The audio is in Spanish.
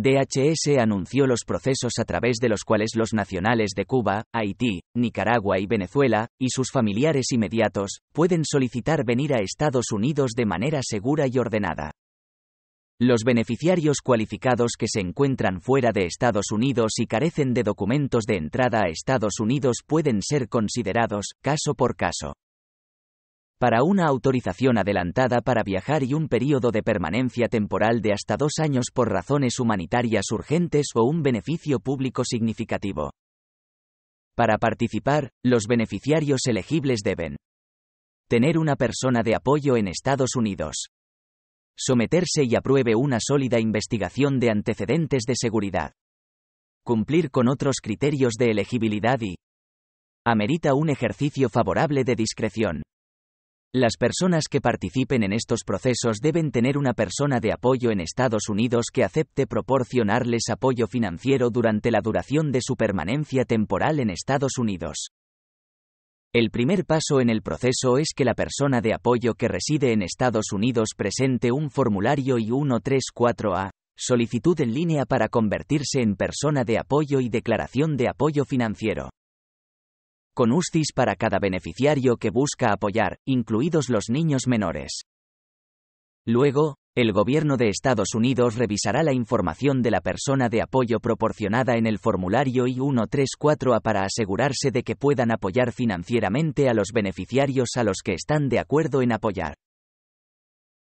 DHS anunció los procesos a través de los cuales los nacionales de Cuba, Haití, Nicaragua y Venezuela, y sus familiares inmediatos, pueden solicitar venir a Estados Unidos de manera segura y ordenada. Los beneficiarios cualificados que se encuentran fuera de Estados Unidos y carecen de documentos de entrada a Estados Unidos pueden ser considerados, caso por caso para una autorización adelantada para viajar y un período de permanencia temporal de hasta dos años por razones humanitarias urgentes o un beneficio público significativo. Para participar, los beneficiarios elegibles deben tener una persona de apoyo en Estados Unidos, someterse y apruebe una sólida investigación de antecedentes de seguridad, cumplir con otros criterios de elegibilidad y amerita un ejercicio favorable de discreción. Las personas que participen en estos procesos deben tener una persona de apoyo en Estados Unidos que acepte proporcionarles apoyo financiero durante la duración de su permanencia temporal en Estados Unidos. El primer paso en el proceso es que la persona de apoyo que reside en Estados Unidos presente un formulario I-134A, solicitud en línea para convertirse en persona de apoyo y declaración de apoyo financiero con para cada beneficiario que busca apoyar, incluidos los niños menores. Luego, el gobierno de Estados Unidos revisará la información de la persona de apoyo proporcionada en el formulario I-134A para asegurarse de que puedan apoyar financieramente a los beneficiarios a los que están de acuerdo en apoyar.